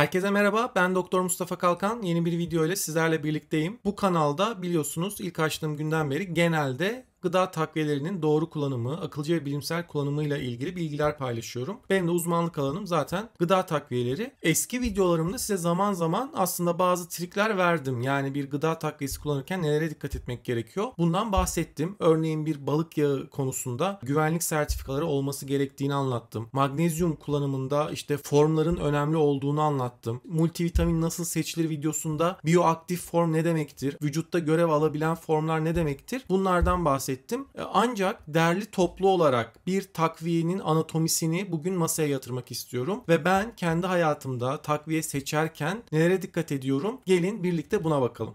Herkese merhaba, ben Doktor Mustafa Kalkan. Yeni bir video ile sizlerle birlikteyim. Bu kanalda biliyorsunuz ilk açtığım günden beri genelde gıda takviyelerinin doğru kullanımı, akılcı ve bilimsel kullanımıyla ilgili bilgiler paylaşıyorum. Benim de uzmanlık alanım zaten gıda takviyeleri. Eski videolarımda size zaman zaman aslında bazı trikler verdim. Yani bir gıda takviyesi kullanırken nelere dikkat etmek gerekiyor? Bundan bahsettim. Örneğin bir balık yağı konusunda güvenlik sertifikaları olması gerektiğini anlattım. Magnezyum kullanımında işte formların önemli olduğunu anlattım. Multivitamin nasıl seçilir videosunda bioaktif form ne demektir? Vücutta görev alabilen formlar ne demektir? Bunlardan bahsettim bahsettim. E, ancak derli toplu olarak bir takviyenin anatomisini bugün masaya yatırmak istiyorum ve ben kendi hayatımda takviye seçerken nelere dikkat ediyorum? Gelin birlikte buna bakalım.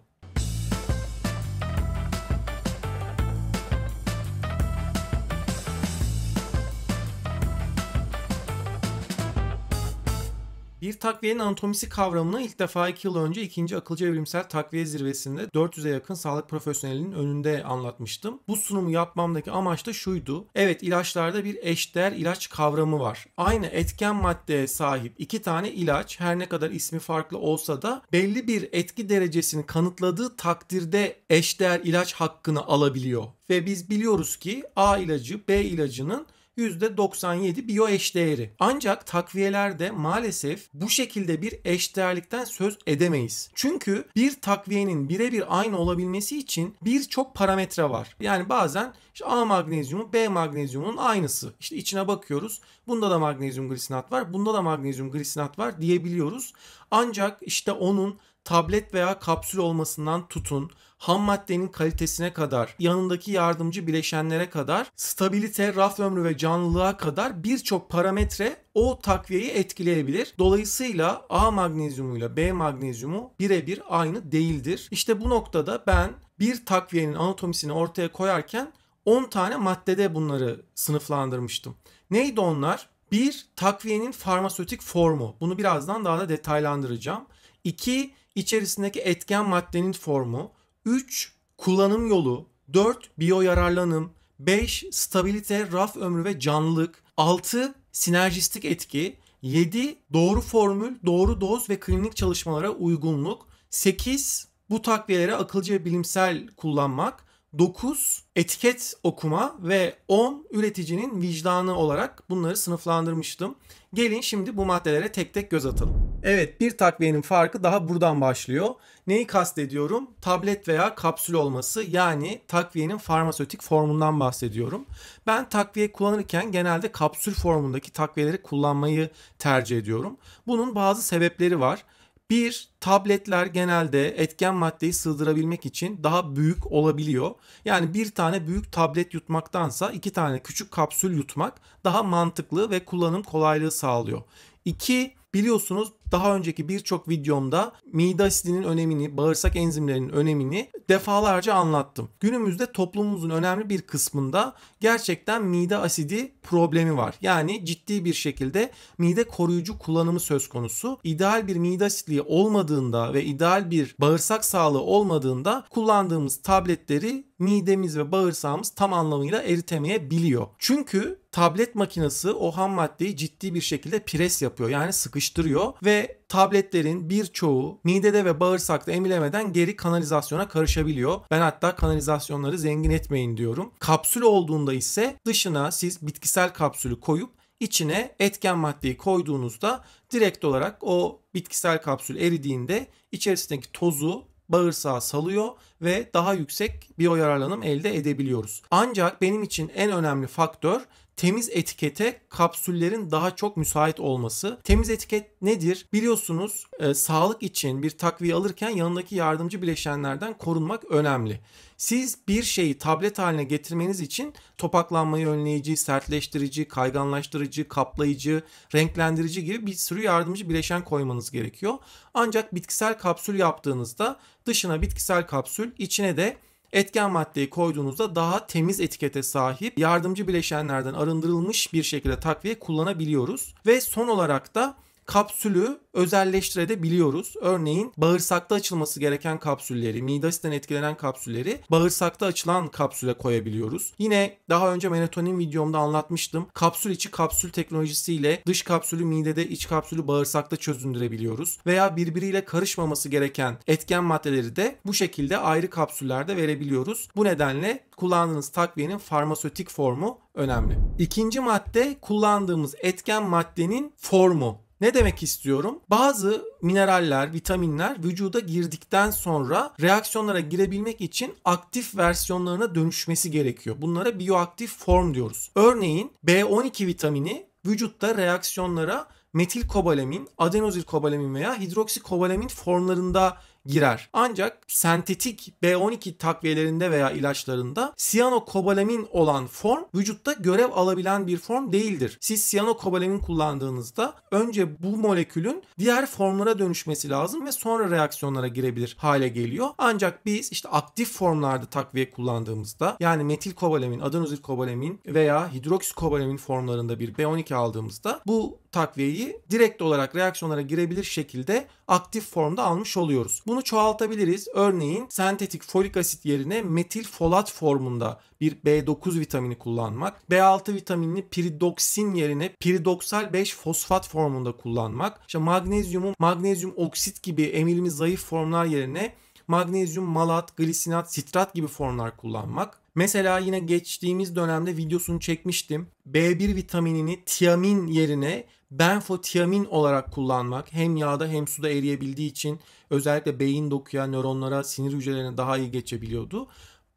Bir takviyenin anatomisi kavramını ilk defa 2 yıl önce 2. Akılcı Evrimsel Takviye Zirvesi'nde 400'e yakın sağlık profesyonelinin önünde anlatmıştım. Bu sunumu yapmamdaki amaç da şuydu. Evet ilaçlarda bir eşdeğer ilaç kavramı var. Aynı etken maddeye sahip iki tane ilaç her ne kadar ismi farklı olsa da belli bir etki derecesini kanıtladığı takdirde eşdeğer ilaç hakkını alabiliyor ve biz biliyoruz ki A ilacı B ilacının %97 biyo eşdeğeri. Ancak takviyelerde maalesef bu şekilde bir eşdeğerlikten söz edemeyiz. Çünkü bir takviyenin birebir aynı olabilmesi için birçok parametre var. Yani bazen işte A magnezyumu B magnezyumunun aynısı. İşte içine bakıyoruz. Bunda da magnezyum glisinat var. Bunda da magnezyum glisinat var diyebiliyoruz. Ancak işte onun tablet veya kapsül olmasından tutun ham maddenin kalitesine kadar, yanındaki yardımcı bileşenlere kadar, stabilite, raf ömrü ve canlılığa kadar birçok parametre o takviyeyi etkileyebilir. Dolayısıyla A magnezyumuyla B magnezyumu birebir aynı değildir. İşte bu noktada ben bir takviyenin anatomisini ortaya koyarken 10 tane maddede bunları sınıflandırmıştım. Neydi onlar? 1. Takviyenin farmasötik formu. Bunu birazdan daha da detaylandıracağım. 2. İçerisindeki etken maddenin formu. 3. Kullanım yolu. 4. Biyo yararlanım. 5. Stabilite, raf ömrü ve canlılık. 6. Sinerjistik etki. 7. Doğru formül, doğru doz ve klinik çalışmalara uygunluk. 8. Bu takviyeleri akılcı ve bilimsel kullanmak. 9 etiket okuma ve 10 üreticinin vicdanı olarak bunları sınıflandırmıştım. Gelin şimdi bu maddelere tek tek göz atalım. Evet bir takviyenin farkı daha buradan başlıyor. Neyi kastediyorum? Tablet veya kapsül olması yani takviyenin farmasötik formundan bahsediyorum. Ben takviye kullanırken genelde kapsül formundaki takviyeleri kullanmayı tercih ediyorum. Bunun bazı sebepleri var. Bir, tabletler genelde etken maddeyi sığdırabilmek için daha büyük olabiliyor. Yani bir tane büyük tablet yutmaktansa iki tane küçük kapsül yutmak daha mantıklı ve kullanım kolaylığı sağlıyor. İki, biliyorsunuz daha önceki birçok videomda mide asidinin önemini, bağırsak enzimlerinin önemini defalarca anlattım. Günümüzde toplumumuzun önemli bir kısmında gerçekten mide asidi problemi var. Yani ciddi bir şekilde mide koruyucu kullanımı söz konusu. İdeal bir mide asitliği olmadığında ve ideal bir bağırsak sağlığı olmadığında kullandığımız tabletleri midemiz ve bağırsağımız tam anlamıyla eritemeyebiliyor. Çünkü tablet makinesi o ham maddeyi ciddi bir şekilde pres yapıyor yani sıkıştırıyor ve tabletlerin birçoğu midede ve bağırsakta emilemeden geri kanalizasyona karışabiliyor. Ben hatta kanalizasyonları zengin etmeyin diyorum. Kapsül olduğunda ise dışına siz bitkisel kapsülü koyup içine etken maddeyi koyduğunuzda direkt olarak o bitkisel kapsül eridiğinde içerisindeki tozu bağırsağa salıyor ve daha yüksek bir yararlanım elde edebiliyoruz. Ancak benim için en önemli faktör temiz etikete kapsüllerin daha çok müsait olması. Temiz etiket nedir? Biliyorsunuz e, sağlık için bir takviye alırken yanındaki yardımcı bileşenlerden korunmak önemli. Siz bir şeyi tablet haline getirmeniz için topaklanmayı önleyici, sertleştirici, kayganlaştırıcı, kaplayıcı, renklendirici gibi bir sürü yardımcı bileşen koymanız gerekiyor. Ancak bitkisel kapsül yaptığınızda dışına bitkisel kapsül içine de etken maddeyi koyduğunuzda daha temiz etikete sahip yardımcı bileşenlerden arındırılmış bir şekilde takviye kullanabiliyoruz. Ve son olarak da kapsülü özelleştirebiliyoruz. Örneğin bağırsakta açılması gereken kapsülleri, midasitten etkilenen kapsülleri bağırsakta açılan kapsüle koyabiliyoruz. Yine daha önce melatonin videomda anlatmıştım. Kapsül içi kapsül teknolojisiyle dış kapsülü midede, iç kapsülü bağırsakta çözündürebiliyoruz. Veya birbiriyle karışmaması gereken etken maddeleri de bu şekilde ayrı kapsüllerde verebiliyoruz. Bu nedenle kullandığınız takviyenin farmasötik formu önemli. İkinci madde kullandığımız etken maddenin formu ne demek istiyorum? Bazı mineraller, vitaminler vücuda girdikten sonra reaksiyonlara girebilmek için aktif versiyonlarına dönüşmesi gerekiyor. Bunlara bioaktif form diyoruz. Örneğin B12 vitamini vücutta reaksiyonlara metil kobalamin, adenozil kobalamin veya hidroksi kobalamin formlarında girer. Ancak sentetik B12 takviyelerinde veya ilaçlarında siyanokobalamin olan form vücutta görev alabilen bir form değildir. Siz siyanokobalamin kullandığınızda önce bu molekülün diğer formlara dönüşmesi lazım ve sonra reaksiyonlara girebilir hale geliyor. Ancak biz işte aktif formlarda takviye kullandığımızda yani metil kobalamin, adenozil kobalamin veya hidroksikobalamin formlarında bir B12 aldığımızda bu takviyeyi direkt olarak reaksiyonlara girebilir şekilde aktif formda almış oluyoruz. Bunu çoğaltabiliriz. Örneğin sentetik folik asit yerine metil folat formunda bir B9 vitamini kullanmak, B6 vitaminini piridoksin yerine piridoksal 5 fosfat formunda kullanmak, işte magnezyumu magnezyum oksit gibi emilimi zayıf formlar yerine magnezyum, malat, glisinat, sitrat gibi formlar kullanmak. Mesela yine geçtiğimiz dönemde videosunu çekmiştim. B1 vitaminini tiamin yerine benfotiamin olarak kullanmak hem yağda hem suda eriyebildiği için özellikle beyin dokuya, nöronlara, sinir hücrelerine daha iyi geçebiliyordu.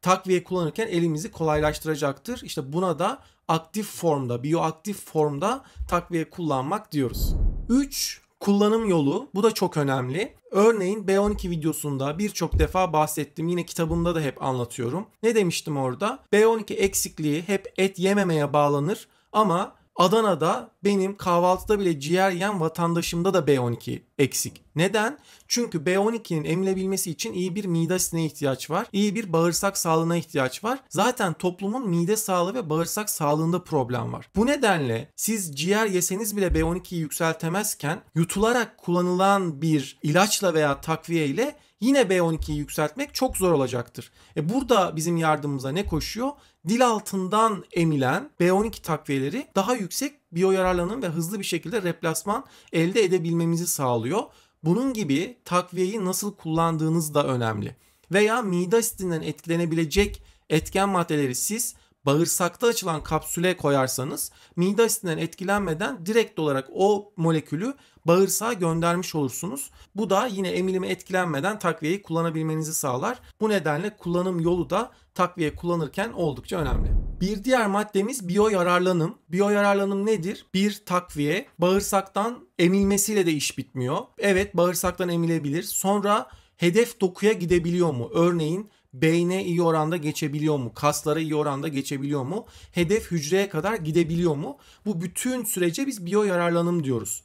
Takviye kullanırken elimizi kolaylaştıracaktır. İşte buna da aktif formda, bioaktif formda takviye kullanmak diyoruz. 3 kullanım yolu. Bu da çok önemli. Örneğin B12 videosunda birçok defa bahsettim. Yine kitabımda da hep anlatıyorum. Ne demiştim orada? B12 eksikliği hep et yememeye bağlanır ama Adana'da benim kahvaltıda bile ciğer yiyen vatandaşımda da B12 eksik. Neden? Çünkü B12'nin emilebilmesi için iyi bir mide asitine ihtiyaç var. İyi bir bağırsak sağlığına ihtiyaç var. Zaten toplumun mide sağlığı ve bağırsak sağlığında problem var. Bu nedenle siz ciğer yeseniz bile B12'yi yükseltemezken yutularak kullanılan bir ilaçla veya takviyeyle yine B12'yi yükseltmek çok zor olacaktır. E burada bizim yardımımıza ne koşuyor? Dil altından emilen B12 takviyeleri daha yüksek biyoyararlanım ve hızlı bir şekilde replasman elde edebilmemizi sağlıyor. Bunun gibi takviyeyi nasıl kullandığınız da önemli. Veya mide asitinden etkilenebilecek etken maddeleri siz bağırsakta açılan kapsüle koyarsanız mide asitinden etkilenmeden direkt olarak o molekülü bağırsağa göndermiş olursunuz. Bu da yine emilimi etkilenmeden takviyeyi kullanabilmenizi sağlar. Bu nedenle kullanım yolu da takviye kullanırken oldukça önemli. Bir diğer maddemiz biyo yararlanım. Biyo yararlanım nedir? Bir takviye bağırsaktan emilmesiyle de iş bitmiyor. Evet bağırsaktan emilebilir. Sonra hedef dokuya gidebiliyor mu? Örneğin beyne iyi oranda geçebiliyor mu? Kaslara iyi oranda geçebiliyor mu? Hedef hücreye kadar gidebiliyor mu? Bu bütün sürece biz biyo yararlanım diyoruz.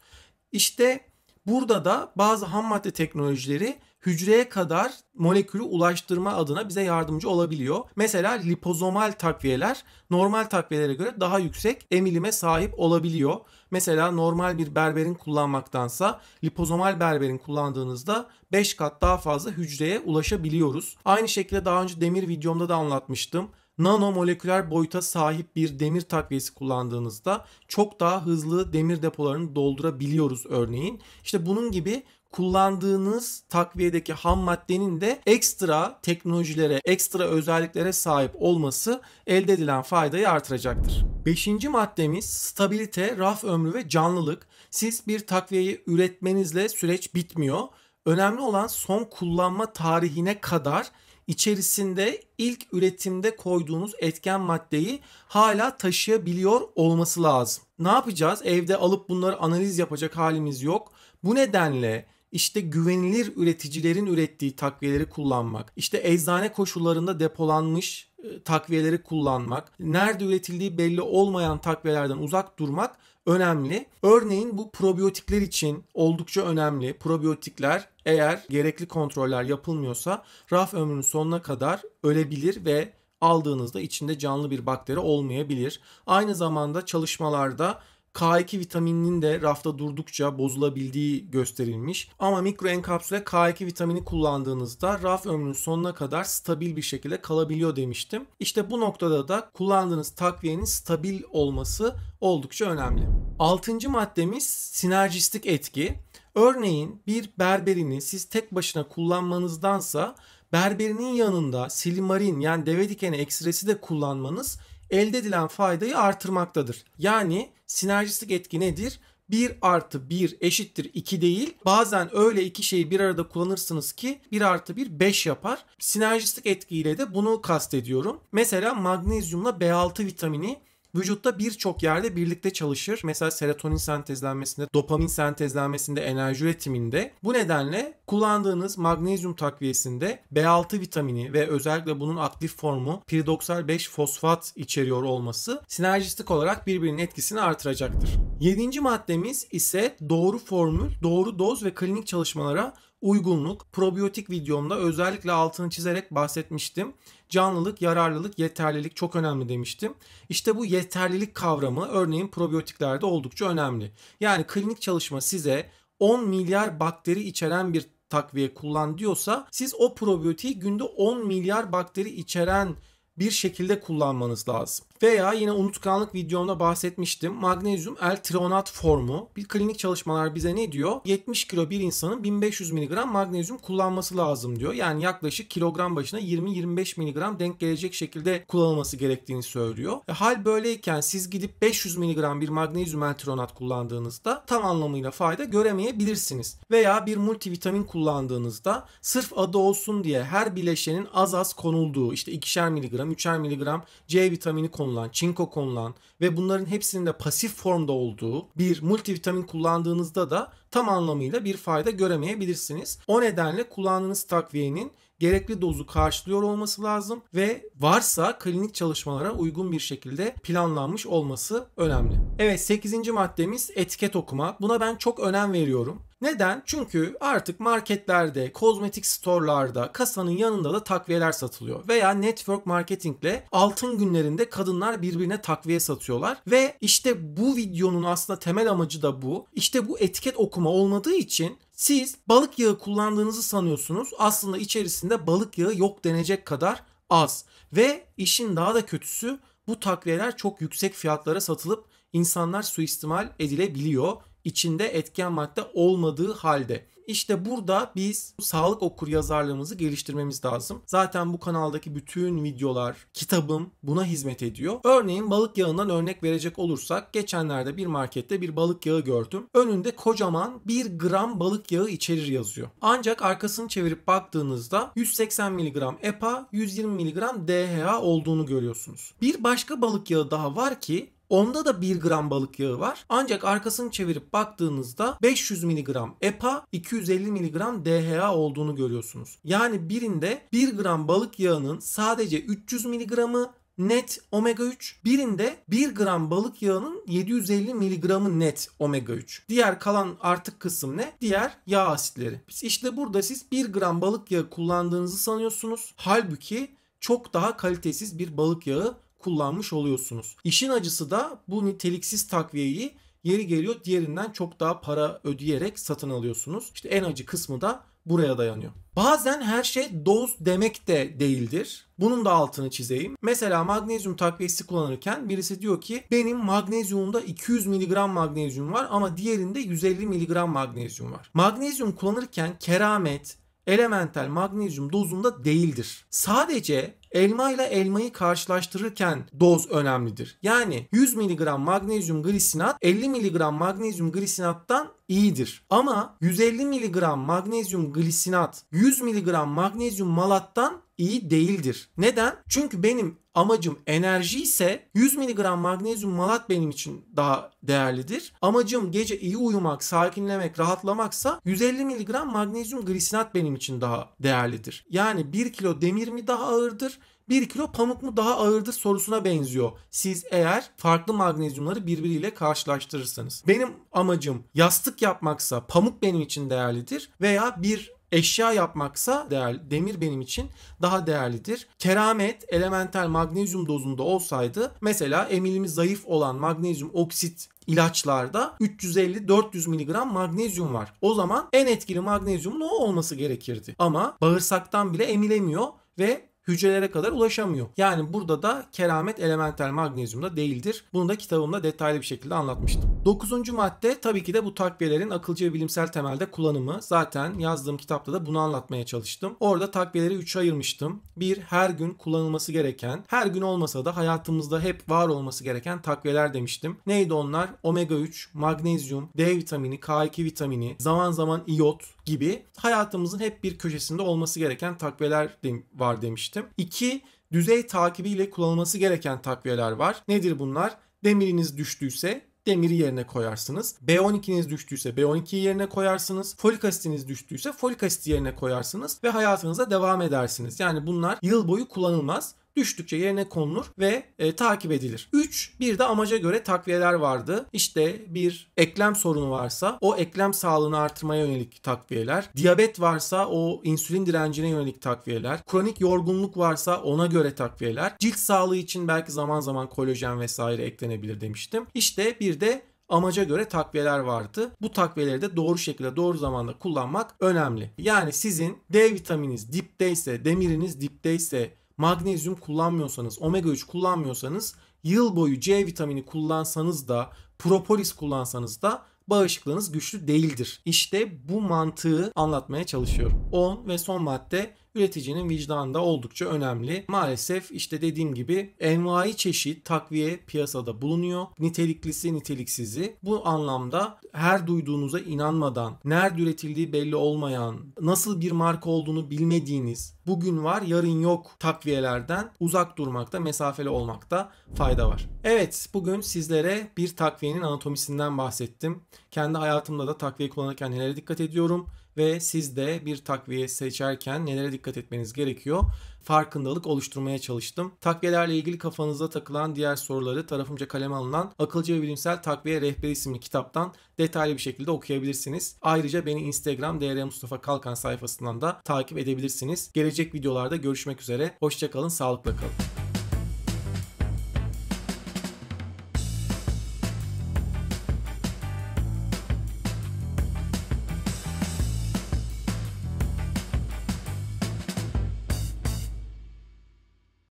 İşte burada da bazı ham madde teknolojileri hücreye kadar molekülü ulaştırma adına bize yardımcı olabiliyor. Mesela lipozomal takviyeler normal takviyelere göre daha yüksek emilime sahip olabiliyor. Mesela normal bir berberin kullanmaktansa lipozomal berberin kullandığınızda 5 kat daha fazla hücreye ulaşabiliyoruz. Aynı şekilde daha önce demir videomda da anlatmıştım nanomoleküler boyuta sahip bir demir takviyesi kullandığınızda çok daha hızlı demir depolarını doldurabiliyoruz örneğin. İşte bunun gibi kullandığınız takviyedeki ham maddenin de ekstra teknolojilere, ekstra özelliklere sahip olması elde edilen faydayı artıracaktır. Beşinci maddemiz stabilite, raf ömrü ve canlılık. Siz bir takviyeyi üretmenizle süreç bitmiyor. Önemli olan son kullanma tarihine kadar içerisinde ilk üretimde koyduğunuz etken maddeyi hala taşıyabiliyor olması lazım. Ne yapacağız? Evde alıp bunları analiz yapacak halimiz yok. Bu nedenle işte güvenilir üreticilerin ürettiği takviyeleri kullanmak, işte eczane koşullarında depolanmış e, takviyeleri kullanmak, nerede üretildiği belli olmayan takviyelerden uzak durmak önemli. Örneğin bu probiyotikler için oldukça önemli. Probiyotikler eğer gerekli kontroller yapılmıyorsa raf ömrünün sonuna kadar ölebilir ve aldığınızda içinde canlı bir bakteri olmayabilir. Aynı zamanda çalışmalarda K2 vitamininin de rafta durdukça bozulabildiği gösterilmiş. Ama mikro mikroenkapsüle K2 vitamini kullandığınızda raf ömrünün sonuna kadar stabil bir şekilde kalabiliyor demiştim. İşte bu noktada da kullandığınız takviyenin stabil olması oldukça önemli. Altıncı maddemiz sinerjistik etki. Örneğin bir berberini siz tek başına kullanmanızdansa berberinin yanında silimarin yani deve dikeni ekstresi de kullanmanız elde edilen faydayı artırmaktadır. Yani Sinerjistik etki nedir? 1 artı 1 eşittir 2 değil. Bazen öyle iki şeyi bir arada kullanırsınız ki 1 artı 1 5 yapar. Sinerjistik etkiyle de bunu kastediyorum. Mesela magnezyumla B6 vitamini vücutta birçok yerde birlikte çalışır. Mesela serotonin sentezlenmesinde, dopamin sentezlenmesinde, enerji üretiminde. Bu nedenle kullandığınız magnezyum takviyesinde B6 vitamini ve özellikle bunun aktif formu piridoksal 5 fosfat içeriyor olması sinerjistik olarak birbirinin etkisini artıracaktır. Yedinci maddemiz ise doğru formül, doğru doz ve klinik çalışmalara uygunluk, probiyotik videomda özellikle altını çizerek bahsetmiştim. Canlılık, yararlılık, yeterlilik çok önemli demiştim. İşte bu yeterlilik kavramı örneğin probiyotiklerde oldukça önemli. Yani klinik çalışma size 10 milyar bakteri içeren bir takviye kullan diyorsa siz o probiyotiği günde 10 milyar bakteri içeren bir şekilde kullanmanız lazım. Veya yine unutkanlık videomda bahsetmiştim. Magnezyum L-treonat formu. Bir klinik çalışmalar bize ne diyor? 70 kilo bir insanın 1500 mg magnezyum kullanması lazım diyor. Yani yaklaşık kilogram başına 20-25 mg denk gelecek şekilde kullanılması gerektiğini söylüyor. E, hal böyleyken siz gidip 500 mg bir magnezyum L-treonat kullandığınızda tam anlamıyla fayda göremeyebilirsiniz. Veya bir multivitamin kullandığınızda sırf adı olsun diye her bileşenin az az konulduğu işte ikişer miligram, üçer miligram C vitamini konulduğu konulan, çinko konulan ve bunların hepsinin de pasif formda olduğu bir multivitamin kullandığınızda da tam anlamıyla bir fayda göremeyebilirsiniz. O nedenle kullandığınız takviyenin gerekli dozu karşılıyor olması lazım ve varsa klinik çalışmalara uygun bir şekilde planlanmış olması önemli. Evet 8. maddemiz etiket okuma. Buna ben çok önem veriyorum. Neden? Çünkü artık marketlerde, kozmetik storelarda, kasanın yanında da takviyeler satılıyor. Veya network marketingle altın günlerinde kadınlar birbirine takviye satıyorlar. Ve işte bu videonun aslında temel amacı da bu. İşte bu etiket okuma olmadığı için siz balık yağı kullandığınızı sanıyorsunuz. Aslında içerisinde balık yağı yok denecek kadar az. Ve işin daha da kötüsü bu takviyeler çok yüksek fiyatlara satılıp insanlar suistimal edilebiliyor içinde etken madde olmadığı halde. İşte burada biz sağlık okur yazarlığımızı geliştirmemiz lazım. Zaten bu kanaldaki bütün videolar, kitabım buna hizmet ediyor. Örneğin balık yağından örnek verecek olursak geçenlerde bir markette bir balık yağı gördüm. Önünde kocaman 1 gram balık yağı içerir yazıyor. Ancak arkasını çevirip baktığınızda 180 mg EPA, 120 mg DHA olduğunu görüyorsunuz. Bir başka balık yağı daha var ki Onda da 1 gram balık yağı var. Ancak arkasını çevirip baktığınızda 500 miligram EPA, 250 miligram DHA olduğunu görüyorsunuz. Yani birinde 1 gram balık yağının sadece 300 miligramı net omega 3. Birinde 1 gram balık yağının 750 miligramı net omega 3. Diğer kalan artık kısım ne? Diğer yağ asitleri. İşte burada siz 1 gram balık yağı kullandığınızı sanıyorsunuz. Halbuki çok daha kalitesiz bir balık yağı kullanmış oluyorsunuz. İşin acısı da bu niteliksiz takviyeyi yeri geliyor diğerinden çok daha para ödeyerek satın alıyorsunuz. İşte en acı kısmı da buraya dayanıyor. Bazen her şey doz demek de değildir. Bunun da altını çizeyim. Mesela magnezyum takviyesi kullanırken birisi diyor ki benim magnezyumumda 200 mg magnezyum var ama diğerinde 150 mg magnezyum var. Magnezyum kullanırken keramet, elemental magnezyum dozunda değildir. Sadece Elma ile elmayı karşılaştırırken doz önemlidir. Yani 100 mg magnezyum glisinat 50 mg magnezyum glisinattan iyidir. Ama 150 mg magnezyum glisinat 100 mg magnezyum malattan iyi değildir. Neden? Çünkü benim amacım enerji ise 100 mg magnezyum malat benim için daha değerlidir. Amacım gece iyi uyumak, sakinlemek, rahatlamaksa 150 mg magnezyum glisinat benim için daha değerlidir. Yani 1 kilo demir mi daha ağırdır? 1 kilo pamuk mu daha ağırdır sorusuna benziyor. Siz eğer farklı magnezyumları birbiriyle karşılaştırırsanız. Benim amacım yastık yapmaksa pamuk benim için değerlidir veya bir Eşya yapmaksa değerli, demir benim için daha değerlidir. Keramet elemental magnezyum dozunda olsaydı mesela emilimi zayıf olan magnezyum oksit ilaçlarda 350-400 mg magnezyum var. O zaman en etkili magnezyumun o olması gerekirdi. Ama bağırsaktan bile emilemiyor ve hücrelere kadar ulaşamıyor. Yani burada da keramet elementel magnezyumda değildir. Bunu da kitabımda detaylı bir şekilde anlatmıştım. Dokuzuncu madde tabii ki de bu takviyelerin akılcı ve bilimsel temelde kullanımı. Zaten yazdığım kitapta da bunu anlatmaya çalıştım. Orada takviyeleri 3'e ayırmıştım. Bir her gün kullanılması gereken, her gün olmasa da hayatımızda hep var olması gereken takviyeler demiştim. Neydi onlar? Omega 3, magnezyum, D vitamini, K2 vitamini, zaman zaman iot, gibi hayatımızın hep bir köşesinde olması gereken takviyeler var demiştim. İki, düzey takibiyle kullanılması gereken takviyeler var. Nedir bunlar? Demiriniz düştüyse demiri yerine koyarsınız. B12'niz düştüyse B12'yi yerine koyarsınız. Folik asitiniz düştüyse folik asiti yerine koyarsınız ve hayatınıza devam edersiniz. Yani bunlar yıl boyu kullanılmaz düştükçe yerine konulur ve e, takip edilir. 3. Bir de amaca göre takviyeler vardı. İşte bir eklem sorunu varsa o eklem sağlığını artırmaya yönelik takviyeler, diyabet varsa o insülin direncine yönelik takviyeler, kronik yorgunluk varsa ona göre takviyeler, cilt sağlığı için belki zaman zaman kolajen vesaire eklenebilir demiştim. İşte bir de amaca göre takviyeler vardı. Bu takviyeleri de doğru şekilde doğru zamanda kullanmak önemli. Yani sizin D vitamininiz dipteyse, demiriniz dipteyse, magnezyum kullanmıyorsanız, omega 3 kullanmıyorsanız yıl boyu C vitamini kullansanız da propolis kullansanız da bağışıklığınız güçlü değildir. İşte bu mantığı anlatmaya çalışıyorum. 10 ve son madde üreticinin vicdanında oldukça önemli. Maalesef işte dediğim gibi envai çeşit takviye piyasada bulunuyor. Niteliklisi niteliksizi. Bu anlamda her duyduğunuza inanmadan, nerede üretildiği belli olmayan, nasıl bir marka olduğunu bilmediğiniz, bugün var yarın yok takviyelerden uzak durmakta, mesafeli olmakta fayda var. Evet bugün sizlere bir takviyenin anatomisinden bahsettim. Kendi hayatımda da takviye kullanırken nelere dikkat ediyorum? ve siz de bir takviye seçerken nelere dikkat etmeniz gerekiyor? Farkındalık oluşturmaya çalıştım. Takviyelerle ilgili kafanıza takılan diğer soruları tarafımca kaleme alınan Akılcı ve Bilimsel Takviye Rehberi isimli kitaptan detaylı bir şekilde okuyabilirsiniz. Ayrıca beni Instagram DR Mustafa Kalkan sayfasından da takip edebilirsiniz. Gelecek videolarda görüşmek üzere. Hoşçakalın, sağlıkla kalın.